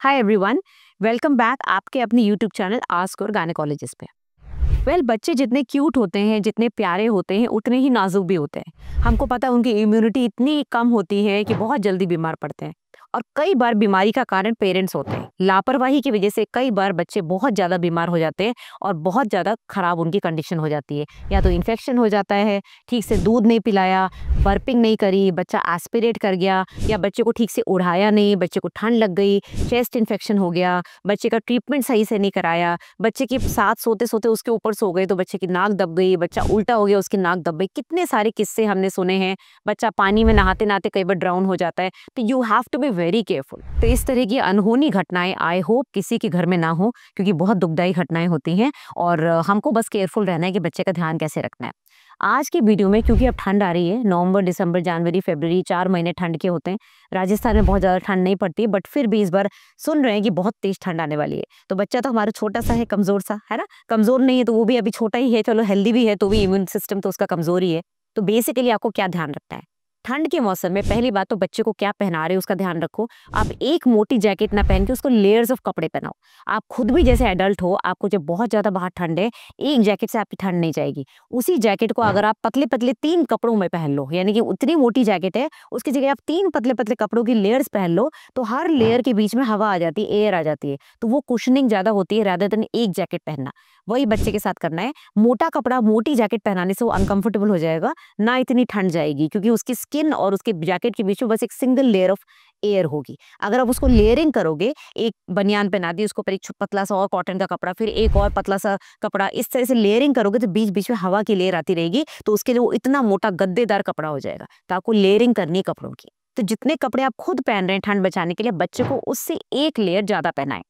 Hi everyone welcome back आपके अपने YouTube channel ask our gynaecologist पे वेल well, बच्चे जितने क्यूट होते हैं जितने प्यारे होते हैं उतने ही नाजुक भी होते हैं हमको पता है उनकी इम्यूनिटी इतनी कम होती है कि बहुत जल्दी बीमार पड़ते हैं और कई बार बीमारी का कारण पेरेंट्स होते हैं लापरवाही की वजह से कई बार बच्चे बहुत ज़्यादा बीमार हो जाते हैं और बहुत ज़्यादा ख़राब उनकी कंडीशन हो जाती है या तो इन्फेक्शन हो जाता है ठीक से दूध नहीं पिलाया बर्पिंग नहीं करी बच्चा एस्पिरेट कर गया या बच्चे को ठीक से उड़ाया नहीं बच्चे को ठंड लग गई चेस्ट इन्फेक्शन हो गया बच्चे का ट्रीटमेंट सही से नहीं कराया बच्चे के साथ सोते सोते उसके ऊपर सो गए तो बच्चे की नाक दब गई बच्चा उल्टा हो गया उसकी नाक दब गई कितने सारे किस्से हमने सुने हैं बच्चा पानी में नहाते नहाते कई बार ड्राउन हो जाता है तो you have to be very careful तो इस तरह की अनहोनी घटनाएं आई होप किसी के घर में ना हो क्योंकि बहुत दुखदायी घटनाएं होती हैं और हमको बस केयरफुल रहना है कि बच्चे का ध्यान कैसे रखना है आज के वीडियो में क्योंकि अब ठंड आ रही है नवंबर दिसंबर जनवरी फरवरी चार महीने ठंड के होते हैं राजस्थान में बहुत ज़्यादा ठंड नहीं पड़ती है बट फिर भी इस बार सुन रहे हैं कि बहुत तेज़ ठंड आने वाली है तो बच्चा तो हमारा छोटा सा है कमज़ोर सा है ना कमज़ोर नहीं है तो वो भी अभी छोटा ही है चलो हेल्दी भी है तो भी इम्यून सिस्टम तो उसका कमज़ोर ही है तो बेसिकली आपको क्या ध्यान रखना है ठंड के मौसम में पहली बात तो बच्चे को क्या पहना रहे हो उसका ध्यान रखो आप एक मोटी जैकेट ना पहन के उसको लेयर्स ऑफ कपड़े पहनाओ आप खुद भी जैसे एडल्ट हो आपको जब बहुत ज़्यादा बाहर ठंड है एक जैकेट से आपकी ठंड नहीं जाएगी उसी जैकेट को अगर हाँ। आप पतले पतले तीन कपड़ों में पहन लो यानी कि उतनी मोटी जैकेट है उसकी जगह आप तीन पतले पतले कपड़ों की लेयर्स पहन लो तो हर लेयर हाँ। के बीच में हवा आ जाती है एयर आ जाती है तो वो कुशनिंग ज़्यादा होती है राधा देन एक जैकेट पहनना वही बच्चे के साथ करना है मोटा कपड़ा मोटी जैकेट पहनाने से वो अनकंफर्टेबल हो जाएगा ना इतनी ठंड जाएगी क्योंकि उसकी स्किन और उसके जैकेट के बीच में बस एक सिंगल लेयर ऑफ एयर होगी अगर आप उसको लेयरिंग करोगे एक बनियान पहना दी उसको पर एक पतला सा और कॉटन का कपड़ा फिर एक और पतला सा कपड़ा इस तरह से लेयरिंग करोगे तो बीच बीच में हवा की लेयर आती रहेगी तो उसके लिए वो इतना मोटा गद्देदार कपड़ा हो जाएगा तो आपको लेयरिंग करनी है कपड़ों की तो जितने कपड़े आप खुद पहन रहे हैं ठंड बचाने के लिए बच्चे को उससे एक लेयर ज़्यादा पहनाएं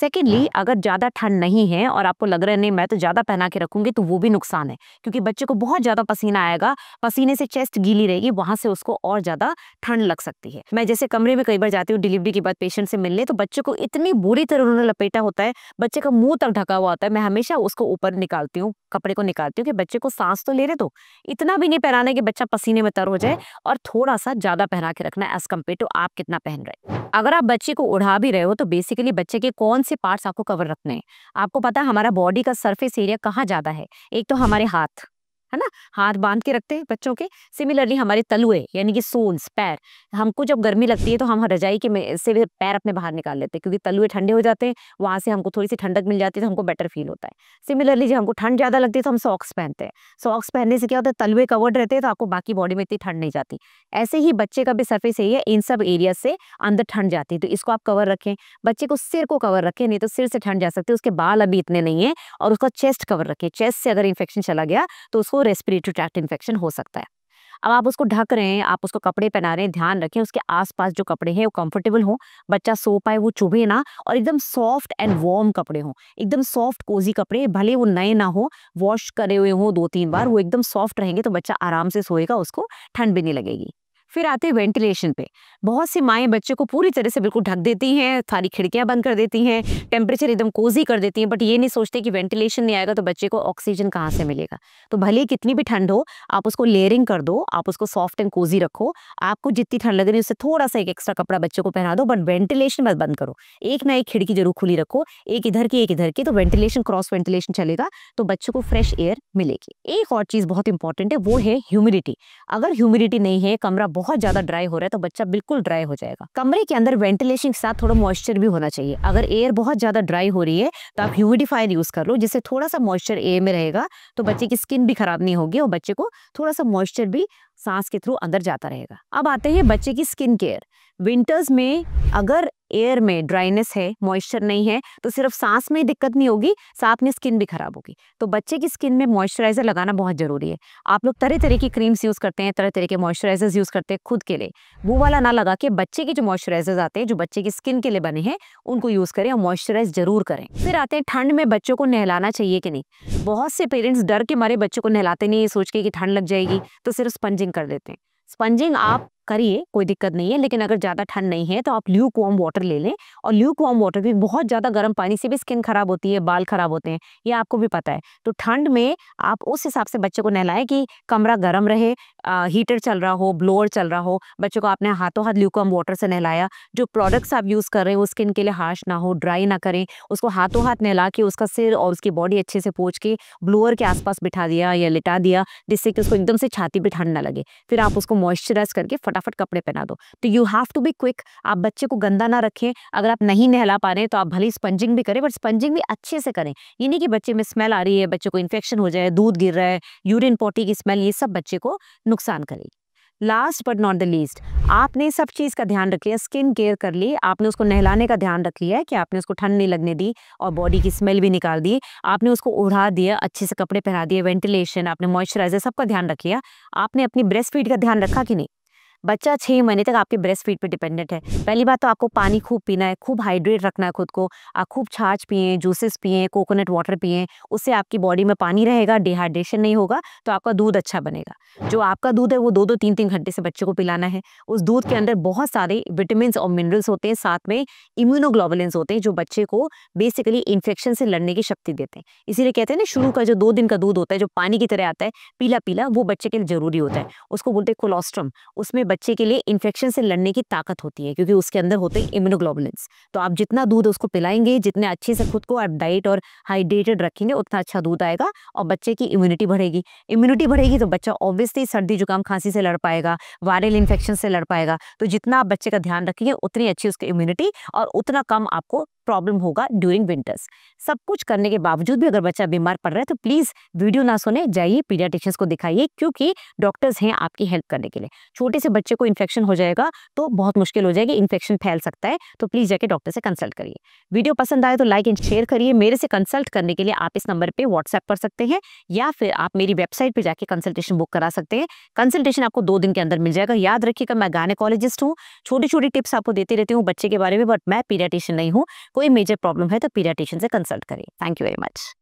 सेकेंडली हाँ। अगर ज़्यादा ठंड नहीं है और आपको लग रहा है नहीं मैं तो ज़्यादा पहना के रखूंगी तो वो भी नुकसान है क्योंकि बच्चे को बहुत ज़्यादा पसीना आएगा पसीने से चेस्ट गीली रहेगी वहां से उसको और ज़्यादा ठंड लग सकती है मैं जैसे कमरे में कई बार जाती हूँ डिलीवरी के बाद पेशेंट से मिलने तो बच्चे को इतनी बुरी तरह उन्होंने लपेटा होता है बच्चे का मुंह तक ढका हुआ होता है मैं हमेशा उसको ऊपर निकालती हूँ कपड़े को निकालती हूँ कि बच्चे को सांस तो ले रहे दो तो इतना भी नहीं पहनाना है कि बच्चा पसीने में तर हो जाए हाँ। और थोड़ा सा ज्यादा पहना के रखना एज कम्पेयर टू आप कितना पहन रहे अगर आप बच्चे को उड़ा भी रहे हो तो बेसिकली बच्चे के कौन से पार्ट्स आपको कवर रखने हैं आपको पता है हमारा बॉडी का सरफेस एरिया कहाँ ज्यादा है एक तो हमारे हाथ है ना हाथ बांध के रखते हैं बच्चों के सिमिलरली हमारे तलुए यानी कि सोल्स पैर हमको जब गर्मी लगती है तो हम रजाई के से पैर अपने बाहर निकाल लेते हैं क्योंकि तलुए ठंडे हो जाते हैं वहाँ से हमको थोड़ी सी ठंडक मिल जाती है तो हमको बेटर फील होता है सिमिलरली जब हमको ठंड ज़्यादा लगती है तो हम सॉक्स पहनते हैं सॉक्स पहनने से क्या होता है तलुए कवर्ड रहते हैं तो आपको बाकी बॉडी में इतनी ठंड नहीं जाती ऐसे ही बच्चे का भी सर्फेस यही है इन सब एरिया से अंदर ठंड जाती है तो इसको आप कवर रखें बच्चे को सिर को कवर रखें नहीं तो सिर से ठंड जा सकती है उसके बाल अभी इतने नहीं है और उसका चेस्ट कवर रखें चेस्ट से अगर इन्फेक्शन चला गया तो उसको रेस्पिरेटरी ट्रैक्ट इन्फेक्शन हो सकता है अब आप उसको ढक रहे हैं आप उसको कपड़े पहना रहे हैं ध्यान रखें उसके आसपास जो कपड़े हैं वो कंफर्टेबल हो बच्चा सो पाए वो चुभे ना और एकदम सॉफ्ट एंड वार्म कपड़े हो एकदम सॉफ्ट कोजी कपड़े भले वो नए ना हो वॉश करे हुए हो दो तीन बार हाँ। वो एकदम सॉफ्ट रहेंगे तो बच्चा आराम से सोएगा उसको ठंड भी नहीं लगेगी फिर आते हैं वेंटिलेशन पे बहुत सी माएँ बच्चे को पूरी तरह से बिल्कुल ढक देती हैं सारी खिड़कियाँ बंद कर देती हैं टेम्परेचर एकदम कोजी कर देती हैं बट ये नहीं सोचते कि वेंटिलेशन नहीं आएगा तो बच्चे को ऑक्सीजन कहाँ से मिलेगा तो भले ही कितनी भी ठंड हो आप उसको लेयरिंग कर दो आप उसको सॉफ्ट एंड कोजी रखो आपको जितनी ठंड लग रही उससे थोड़ा सा एक एक्स्ट्रा कपड़ा बच्चों को पहना दो बट वेंटिलेशन बस बंद करो एक ना एक खिड़की जरूर खुली रखो एक इधर की एक इधर की तो वेंटिलेशन क्रॉस वेंटिलेशन चलेगा तो बच्चों को फ्रेश एयर मिलेगी एक और चीज़ बहुत इंपॉर्टेंट है वो है ह्यूमिडिटी अगर ह्यूमिडिटी नहीं है कमरा बहुत ज़्यादा ड्राई हो रहा है तो बच्चा बिल्कुल ड्राई हो जाएगा कमरे के अंदर वेंटिलेशन के साथ थोड़ा मॉइस्चर भी होना चाहिए अगर एयर बहुत ज़्यादा ड्राई हो रही है तो आप ह्यूमिडिफायर यूज़ कर लो जिससे थोड़ा सा मॉइस्चर एयर में रहेगा तो बच्चे की स्किन भी खराब नहीं होगी और बच्चे को थोड़ा सा मॉइस्चर भी सांस के थ्रू अंदर जाता रहेगा अब आते हैं बच्चे की स्किन केयर विंटर्स में अगर एयर में ड्राइनेस है मॉइस्चर नहीं है तो सिर्फ सांस में दिक्कत नहीं होगी साथ में स्किन भी खराब होगी तो बच्चे की स्किन में मॉइस्चराइजर लगाना बहुत ज़रूरी है आप लोग तरह तरह की क्रीम्स यूज़ करते हैं तरह तरह के मॉइस्चराइजर्स यूज़ करते हैं खुद के लिए वो वाला ना लगा के बच्चे के जो मॉइस्चराइजर्स आते हैं जो बच्चे की स्किन के लिए बने हैं उनको यूज़ करें और मॉइस्चराइज जरूर करें फिर आते हैं ठंड में बच्चों को नहलाना चाहिए कि नहीं बहुत से पेरेंट्स डर के मारे बच्चों को नहलाते नहीं सोच के कि ठंड लग जाएगी तो सिर्फ स्पंजिंग कर देते हैं स्पंजिंग आप करिए कोई दिक्कत नहीं है लेकिन अगर ज़्यादा ठंड नहीं है तो आप ल्यूक वार्म वाटर ले लें और ल्यूक वार्म वाटर भी बहुत ज़्यादा गर्म पानी से भी स्किन खराब होती है बाल खराब होते हैं ये आपको भी पता है तो ठंड में आप उस हिसाब से बच्चे को नहलाएं कि कमरा गर्म रहे आ, हीटर चल रहा हो ब्लोअर चल रहा हो बच्चों को आपने हाथों हाथ ल्यूक वार्म वाटर से नहलाया जो प्रोडक्ट्स आप यूज़ कर रहे हैं वो स्किन के लिए हार्श ना हो ड्राई ना करें उसको हाथों हाथ नहला के उसका सिर और उसकी बॉडी अच्छे से पोच के ब्लोअर के आसपास बिठा दिया या लिटा दिया जिससे कि उसको एकदम से छाती पर ठंड ना लगे फिर आप उसको मॉइस्चराइज करके फटाफट कपड़े पहना दो तो you have to be quick आप बच्चे को गंदा ना रखें अगर आप नहीं नहला पा रहे तो आप भले स्पंजिंग भी करें बट स्पंजिंग भी अच्छे से करें ये नहीं कि बच्चे में स्मेल आ रही है बच्चे को इन्फेक्शन हो जाए दूध गिर रहा है यूरिन पोटी की स्मेल ये सब बच्चे को नुकसान करेगी last but not the least आपने सब चीज़ का ध्यान रख लिया स्किन केयर कर ली आपने उसको नहलाने का ध्यान रख लिया है कि आपने उसको ठंड नहीं लगने दी और बॉडी की स्मेल भी निकाल दी आपने उसको उड़ा दिया अच्छे से कपड़े पहना दिए वेंटिलेशन आपने मॉइस्चराइजर सबका ध्यान रख लिया आपने अपनी ब्रेस्ट फीड का ध्यान रखा कि नहीं बच्चा छः महीने तक आपके ब्रेस्ट फीड पर डिपेंडेंट है पहली बात तो आपको पानी खूब पीना है खूब हाइड्रेट रखना है खुद को आप खूब छाछ पिए जूसेस पिए कोकोनट वाटर पिए उससे आपकी बॉडी में पानी रहेगा डिहाइड्रेशन नहीं होगा तो आपका दूध अच्छा बनेगा जो आपका दूध है वो दो दो तीन तीन घंटे से बच्चे को पिलाना है उस दूध के अंदर बहुत सारे विटामिन और मिनरल्स होते हैं साथ में इम्यूनोग्लोबुलेंस होते हैं जो बच्चे को बेसिकली इन्फेक्शन से लड़ने की शक्ति देते हैं इसीलिए कहते हैं ना शुरू का जो दो दिन का दूध होता है जो पानी की तरह आता है पीला पीला वो बच्चे के लिए जरूरी होता है उसको बोलते हैं कोलोस्ट्रम उसमें बच्चे के लिए इन्फेक्शन से लड़ने की ताकत होती है क्योंकि उसके अंदर होते हैं इम्यूनोग्लोबुलिन्स तो आप जितना दूध उसको पिलाएंगे जितने अच्छे से खुद को आप डाइट और हाइड्रेटेड रखेंगे उतना अच्छा दूध आएगा और बच्चे की इम्यूनिटी बढ़ेगी इम्यूनिटी बढ़ेगी तो बच्चा ऑब्वियसली सर्दी जुकाम खांसी से लड़ पाएगा वायरल इन्फेक्शन से लड़ पाएगा तो जितना आप बच्चे का ध्यान रखेंगे उतनी अच्छी उसकी इम्यूनिटी और उतना कम आपको प्रॉब्लम होगा ड्यूरिंग विंटर्स सब कुछ करने के बावजूद भी अगर बच्चा बीमार पड़ रहा है तो प्लीज़ वीडियो ना सुने जाइए पीडियाटिशियंस को दिखाइए क्योंकि डॉक्टर्स हैं आपकी हेल्प करने के लिए छोटे से बच्चे को इन्फेक्शन हो जाएगा तो बहुत मुश्किल हो जाएगी इन्फेक्शन फैल सकता है तो प्लीज़ जाके डॉक्टर से कंसल्ट करिए वीडियो पसंद आए तो लाइक एंड शेयर करिए मेरे से कंसल्ट करने के लिए आप इस नंबर पर व्हाट्सएप कर सकते हैं या फिर आप मेरी वेबसाइट पर जाके कंसल्टेशन बुक करा सकते हैं कंसल्टेशन आपको दो दिन के अंदर मिल जाएगा याद रखिएगा मैं गायनेकोलॉजिस्ट हूँ छोटी छोटी टिप्स आपको देते रहती हूँ बच्चे के बारे में बट मैं पीडियाटिशियन नहीं हूँ कोई मेजर प्रॉब्लम है तो पीडियाटिशियन से कंसल्ट करें थैंक यू वेरी मच